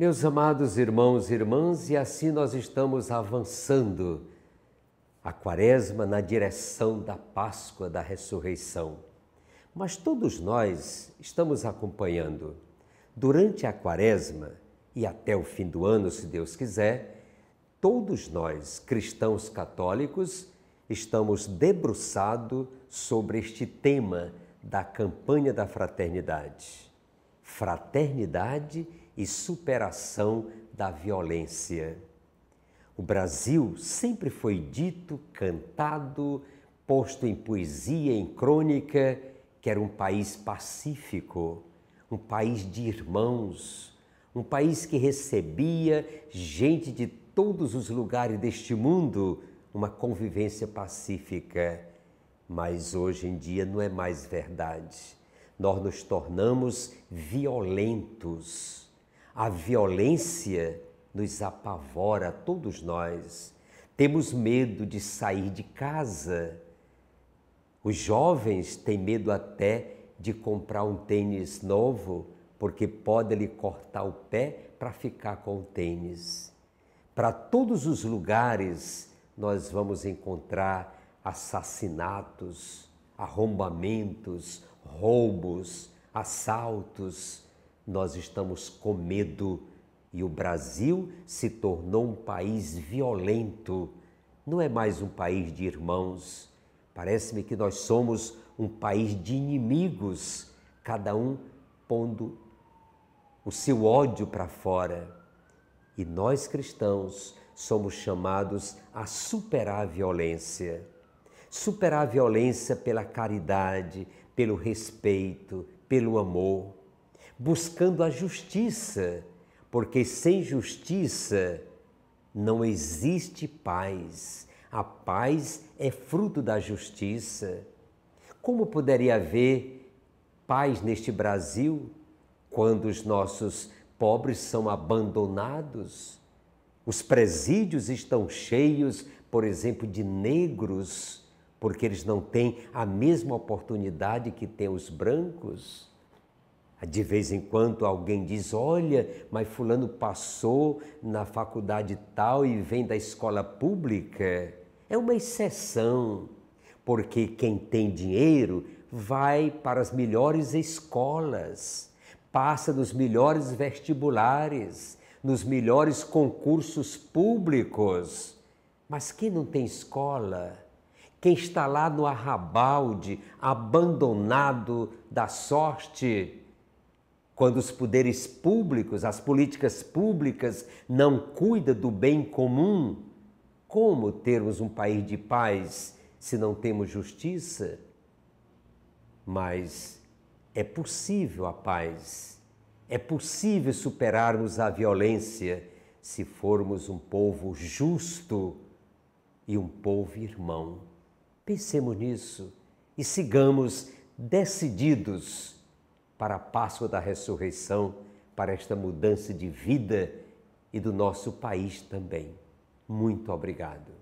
Meus amados irmãos e irmãs, e assim nós estamos avançando a Quaresma na direção da Páscoa da ressurreição. Mas todos nós estamos acompanhando, durante a Quaresma e até o fim do ano, se Deus quiser, todos nós, cristãos católicos, estamos debruçados sobre este tema da campanha da fraternidade. Fraternidade e superação da violência. O Brasil sempre foi dito, cantado, posto em poesia, em crônica, que era um país pacífico, um país de irmãos, um país que recebia gente de todos os lugares deste mundo, uma convivência pacífica. Mas hoje em dia não é mais verdade. Nós nos tornamos violentos. A violência nos apavora a todos nós. Temos medo de sair de casa. Os jovens têm medo até de comprar um tênis novo, porque pode lhe cortar o pé para ficar com o tênis. Para todos os lugares nós vamos encontrar assassinatos, arrombamentos, roubos, assaltos nós estamos com medo e o Brasil se tornou um país violento. Não é mais um país de irmãos. Parece-me que nós somos um país de inimigos, cada um pondo o seu ódio para fora. E nós cristãos somos chamados a superar a violência. Superar a violência pela caridade, pelo respeito, pelo amor buscando a justiça, porque sem justiça não existe paz. A paz é fruto da justiça. Como poderia haver paz neste Brasil quando os nossos pobres são abandonados? Os presídios estão cheios, por exemplo, de negros, porque eles não têm a mesma oportunidade que têm os brancos. De vez em quando alguém diz: Olha, mas Fulano passou na faculdade tal e vem da escola pública. É uma exceção, porque quem tem dinheiro vai para as melhores escolas, passa nos melhores vestibulares, nos melhores concursos públicos. Mas quem não tem escola? Quem está lá no arrabalde, abandonado da sorte? quando os poderes públicos, as políticas públicas não cuidam do bem comum, como termos um país de paz se não temos justiça? Mas é possível a paz, é possível superarmos a violência se formos um povo justo e um povo irmão. Pensemos nisso e sigamos decididos para a Páscoa da ressurreição, para esta mudança de vida e do nosso país também. Muito obrigado.